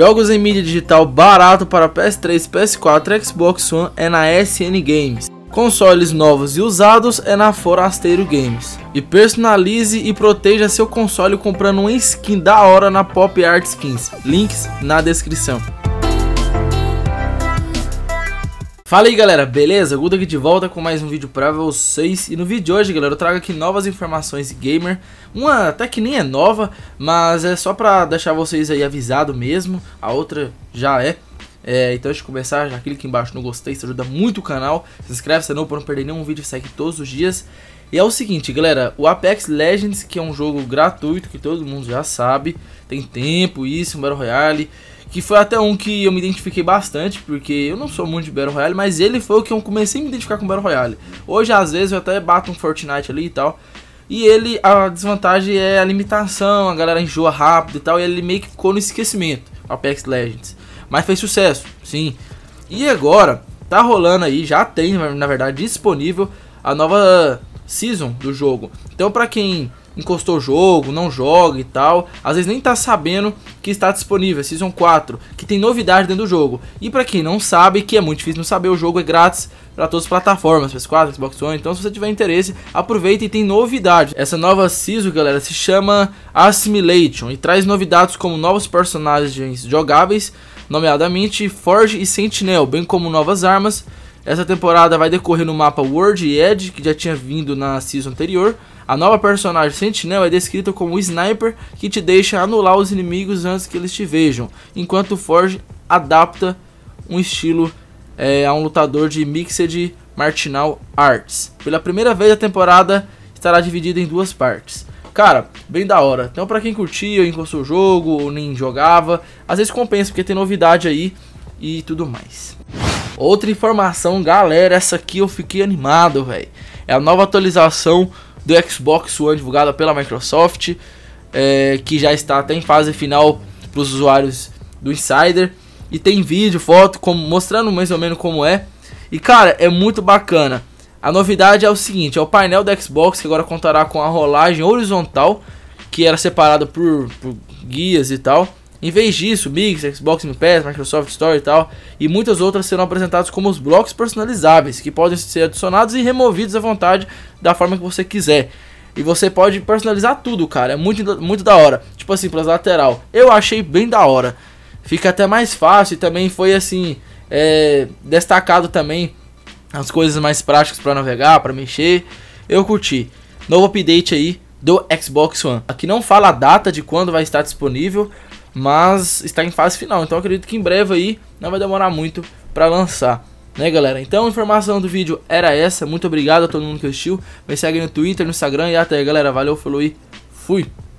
Jogos em mídia digital barato para PS3, PS4, Xbox One é na SN Games. Consoles novos e usados é na Forasteiro Games. E personalize e proteja seu console comprando uma skin da hora na Pop Art Skins. Links na descrição. Fala aí galera, beleza? Guto aqui de volta com mais um vídeo pra vocês E no vídeo de hoje galera, eu trago aqui novas informações gamer Uma até que nem é nova, mas é só pra deixar vocês aí avisado mesmo A outra já é é, então antes de começar, já clica embaixo no gostei, isso ajuda muito o canal. Se inscreve, se é novo para não perder nenhum vídeo, segue todos os dias. E é o seguinte, galera, o Apex Legends, que é um jogo gratuito, que todo mundo já sabe, tem tempo isso, um Battle Royale, que foi até um que eu me identifiquei bastante, porque eu não sou muito de Battle Royale, mas ele foi o que eu comecei a me identificar com Battle Royale. Hoje, às vezes, eu até bato um Fortnite ali e tal, e ele, a desvantagem é a limitação, a galera enjoa rápido e tal, e ele meio que ficou no esquecimento, Apex Legends mas fez sucesso, sim. E agora, tá rolando aí, já tem, na verdade, disponível a nova season do jogo. Então, para quem encostou o jogo, não joga e tal. Às vezes nem tá sabendo que está disponível, é Season 4, que tem novidade dentro do jogo. E para quem não sabe, que é muito difícil não saber, o jogo é grátis para todas as plataformas, PS4, Xbox One. Então se você tiver interesse, aproveita e tem novidade. Essa nova Season, galera, se chama Assimilation e traz novidades como novos personagens jogáveis, nomeadamente Forge e Sentinel, bem como novas armas. Essa temporada vai decorrer no mapa World e Edge, que já tinha vindo na Season anterior. A nova personagem Sentinel é descrita como sniper que te deixa anular os inimigos antes que eles te vejam, enquanto Forge adapta um estilo é, a um lutador de Mixed Martial Arts. Pela primeira vez a temporada estará dividida em duas partes. Cara, bem da hora. Então pra quem curtia, encostou o jogo, ou nem jogava, às vezes compensa porque tem novidade aí e tudo mais. Outra informação, galera, essa aqui eu fiquei animado, velho. É a nova atualização do Xbox One divulgada pela Microsoft, é, que já está até em fase final para os usuários do Insider. E tem vídeo, foto, como, mostrando mais ou menos como é. E cara, é muito bacana. A novidade é o seguinte: é o painel do Xbox que agora contará com a rolagem horizontal, que era separada por, por guias e tal em vez disso, mix, Xbox Game Pass, Microsoft Store e tal, e muitas outras serão apresentados como os blocos personalizáveis, que podem ser adicionados e removidos à vontade da forma que você quiser. E você pode personalizar tudo, cara. É muito, muito da hora. Tipo assim, pelas lateral. Eu achei bem da hora. Fica até mais fácil e também foi assim. É, destacado também as coisas mais práticas para navegar, para mexer. Eu curti. Novo update aí do Xbox One. Aqui não fala a data de quando vai estar disponível, mas está em fase final. Então acredito que em breve aí não vai demorar muito para lançar. Né, galera? Então a informação do vídeo era essa. Muito obrigado a todo mundo que assistiu. Me segue no Twitter, no Instagram e até, galera. Valeu, falou e fui!